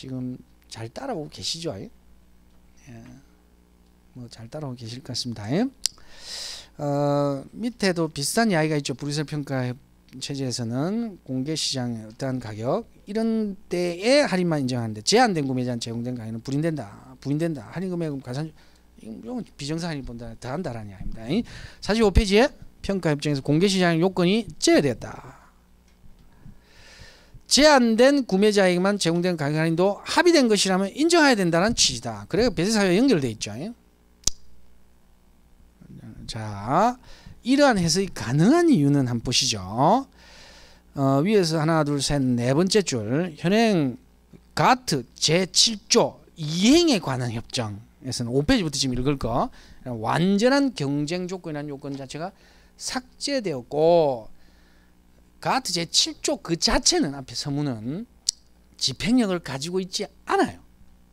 지금 잘 따라오고 계시죠? 예. 뭐잘 따라오고 계실 것 같습니다. 예. 어, 밑에도 비슷 이야기가 있죠. 브뤼셀 평가 체제에서는 공개 시장의 어떠한 가격 이런 때에 할인만 인정하는데 제한된 구매자 제공된 가격은 불인된다. 부인된다. 할인 금액은 가산 이건 비정상 할인 본다. 더한다라는 이야기입니다. 45페이지에 평가 협정에서 공개 시장 요건이 제외되다 제한된 구매자에게만 제공된 가격 할인도 합의된 것이라면 인정해야 된다는 취지다. 그래서 배제사유와 연결돼 있죠. 자, 이러한 해석이 가능한 이유는 한번 보시죠. 어, 위에서 하나, 둘, 셋, 네 번째 줄 현행 가트 제7조 이행에 관한 협정에서는 5페이지부터 지금 읽을 거 완전한 경쟁 조건이라는 요건 자체가 삭제되었고 가트 제7조 그 자체는 앞에 서문은 집행력을 가지고 있지 않아요.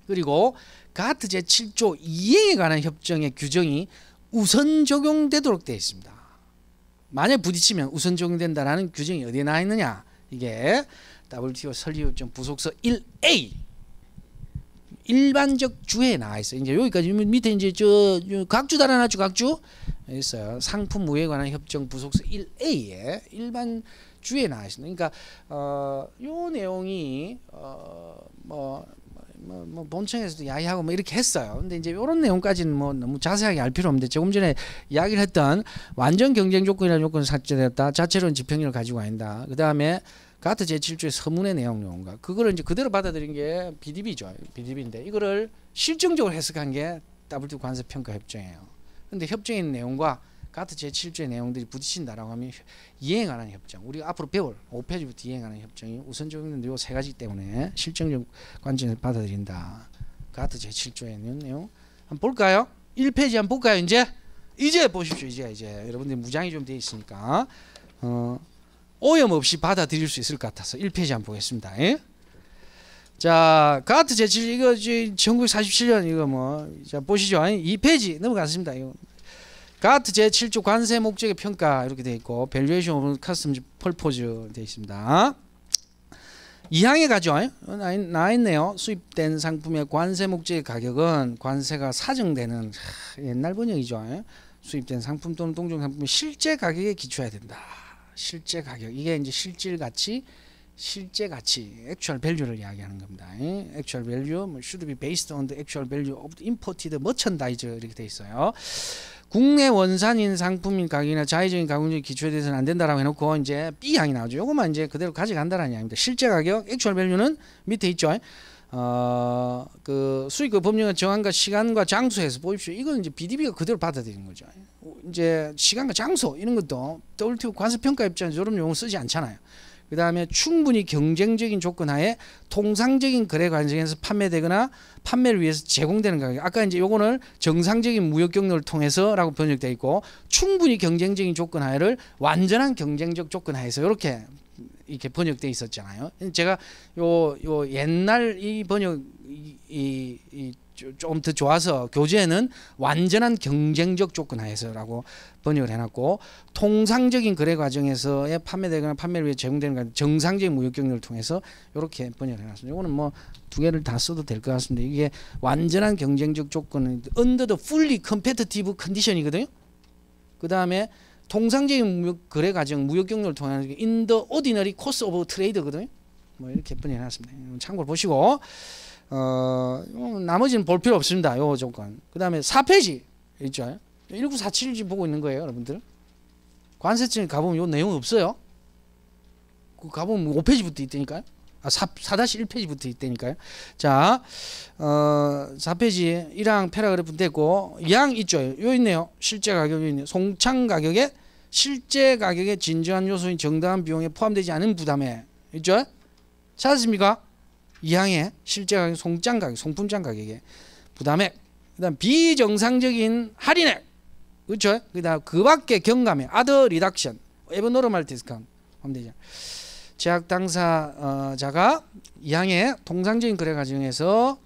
그리고 가트 제7조 이행에 관한 협정의 규정이 우선 적용되도록 되어 있습니다. 만약 부딪히면 우선 적용된다라는 규정이 어디에 나 있느냐? 이게 WTO 설립협정 부속서 1A 일반적 주에 나와 있어요. 이제 여기까지 밑에 이제 저 각주 달아놨죠, 각주 있어요. 상품 무효에 관한 협정 부속서 1A에 일반 주에 나와 있습니다. 그러니까 어, 요 내용이 어뭐 뭐, 뭐, 본청에서도 야기하고 뭐 이렇게 했어요. 근데 이제 이런 내용까지는 뭐 너무 자세하게 알 필요 없는데 조금 전에 이야기를 했던 완전 경쟁 조건이라는 조건을 삭제되었다. 자체로운 지평률을 가지고 아니다. 그 다음에 가트 제7조의 서문의 내용용과 그거를 이제 그대로 받아들인 게 BDB죠. BDB인데 이거를 실증적으로 해석한 게 WTO 관세평가 협정이에요. 근데 협정의 내용과 가트 제7조의 내용들이 부딪힌다라고 하면 이행하는 협정, 우리가 앞으로 배울 5페이지부터 이행하는 협정이 우선적인 요세 가지 때문에 실정적 관점에서 받아들인다. 가트 제7조의 내용 한번 볼까요? 1페이지 한번 볼까요? 이제 이제 보십시오. 이제 이제 여러분들 무장이 좀 되어 있으니까 어, 오염 없이 받아들일 수 있을 것 같아서 1페이지 한번 보겠습니다. 예? 자, 가트 제칠 이거 1947년 이거 뭐 자 보시죠. 2페이지 넘어갔습니다. 이거 가트 제7조 관세 목적의 평가 이렇게 돼 있고 밸류에이션 오브 커스텀 펄포즈 되어 있습니다. 2항에 가죠. 나 있네요. 수입된 상품의 관세 목적의 가격은 관세가 사정되는 옛날 번역이죠. 수입된 상품 또는 동종 상품의 실제 가격에 기초해야 된다. 실제 가격 이게 이제 실질 가치 실제 가치 액츄얼 밸류를 이야기하는 겁니다. 액츄얼 밸류 뭐, should be based on the actual value of the imported merchandise 이렇게 돼 있어요. 국내 원산인 상품인 가격이나 자의적인 가공적인 기초에 대해서는 안 된다라고 해놓고 이제 B향이 나오죠. 요것만 이제 그대로 가져간다라는 이야기입니다. 실제 가격, 액츄얼 밸류는 밑에 있죠. 어, 그수익그 법령의 정한과 시간과 장소에서 보십시오. 이거는 이제 BDB가 그대로 받아들이는 거죠. 이제 시간과 장소 이런 것도 WTO 관세평가 입장에서 이런 용어 쓰지 않잖아요. 그 다음에 충분히 경쟁적인 조건 하에 통상적인 거래 관정에서 판매되거나 판매를 위해서 제공되는 가격. 아까 이제 요거는 정상적인 무역 경로를 통해서라고 번역되어 있고 충분히 경쟁적인 조건 하에를 완전한 경쟁적 조건 하에서 이렇게 이렇게 번역돼 있었잖아요. 제가 요 요 옛날 이 번역 이, 이 조금 더 좋아서 교재는 완전한 경쟁적 조건 하에서라고 번역을 해놨고 통상적인 거래 과정에서의 판매되거나 판매를 위해 제공되는 정상적인 무역 경로를 통해서 이렇게 번역을 해놨습니다. 이거는 뭐 두 개를 다 써도 될 것 같습니다. 이게 완전한 경쟁적 조건은 under the fully competitive condition이거든요. 그 다음에 통상적인 무역 거래 과정 무역 경로를 통한 인더 오디너리 코스 오브 트레이드거든요. 뭐 이렇게 분해놨습니다. 참고로 보시고 어, 나머지는 볼 필요 없습니다. 요 조건. 그다음에 4페이지 있죠. 1947지 보고 있는 거예요, 여러분들. 관세청에 가보면 요 내용 없어요. 그 가보면 5페이지부터 있다니까요. 4, 아, 4-1페이지부터 있다니까요. 자, 어, 4페이지 1항 패러그래프 되고 2항 있죠. 요 있네요. 실제 가격이 있네요. 송창 가격에 실제 가격에 진정한 요소인 정당한 비용에 포함되지 않은 부담에 있죠. 찾았습니까? 2항에 실제 가격, 송장 가격, 송품장 가격에 부담액. 그다음 비정상적인 할인액. 그렇죠? 그다음 그 밖에 경감액, 아더 리덕션, 에버노르말 디스카운트 하면 되죠. 제약 당사자가 어, 양의 통상적인 거래 과정에서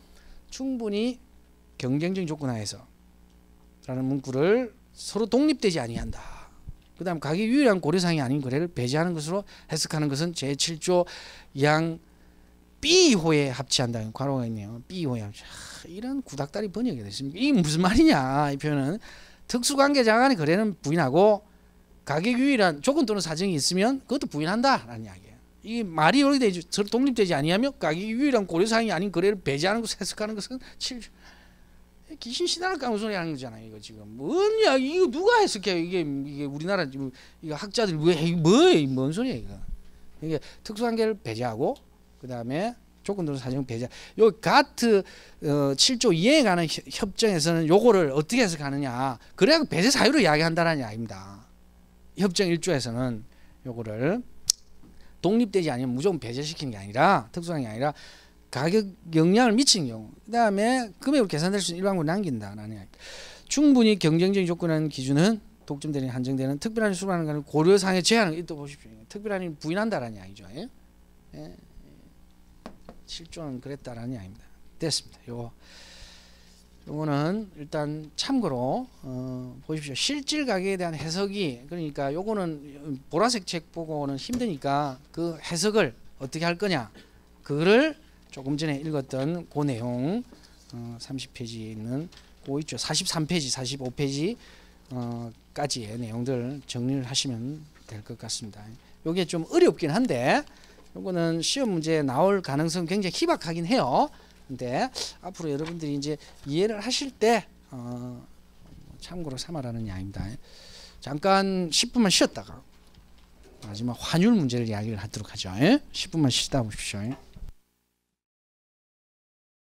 충분히 경쟁적인 조건 하에서 라는 문구를 서로 독립되지 아니한다. 그 다음 가격 유일한 고려사항이 아닌 거래를 배제하는 것으로 해석하는 것은 제7조 양 B호에 합치한다는 괄호가 있네요. B호에 합치. 아, 이런 구닥다리 번역이 됐습니다. 이게 무슨 말이냐 이 표현은 특수관계자 간의 거래는 부인하고 가격 유일한 조건 또는 사정이 있으면 그것도 부인한다라는 이야기예요. 이 말이 이렇게 되죠. 서로 독립되지 아니하며 가격이 유일한 고려사항이 아닌 거래를 배제하는 것을 해석하는 것은 귀신 신화를 까는 소리 하는 거잖아요. 이거 지금 뭐냐 이거 누가 해석해요? 이게 이게 우리나라 이거 학자들 왜뭐뭔 소리야 이거? 이게 특수관계를 배제하고 그 다음에 조건도 사정 배제. 요 가트 어, 7조 2에 관한 협정에서는 요거를 어떻게 해석하느냐. 그래야 그 배제 사유를 이야기한다는 이야기입니다. 협정 1조에서는 요거를 독립되지 않으면 무조건 배제시키는 게 아니라 특수한 게 아니라 가격 영향을 미친 경우 그다음에 금액으로 계산될 수 있는 일반고 남긴다라는 이야기. 충분히 경쟁적인 조건이라는 기준은 독점되는 한정되는 특별한 수라는 것은 고려상의 제한을 또 보십시오. 특별한 일 부인한다라는 이야기죠. 예? 예. 실존 은 그랬다라는 이야기입니다. 됐습니다. 요거. 요거는 일단 참고로 어, 보십시오. 실질 가격에 대한 해석이 그러니까 요거는 보라색 책 보고는 힘드니까 그 해석을 어떻게 할 거냐 그거를 조금 전에 읽었던 그 내용 어, 30페이지에 있는 고 있죠. 43페이지, 45페이지까지의 어, 내용들 정리를 하시면 될 것 같습니다. 요게 좀 어렵긴 한데 요거는 시험 문제 나올 가능성 굉장히 희박하긴 해요. 근데 앞으로 여러분들이 이제 이해를 하실 때 어, 뭐 참고로 삼아라는 이야기입니다. 잠깐 10분만 쉬었다가 마지막 환율 문제를 이야기를 하도록 하죠. 10분만 예? 쉬다 보십시오. 예?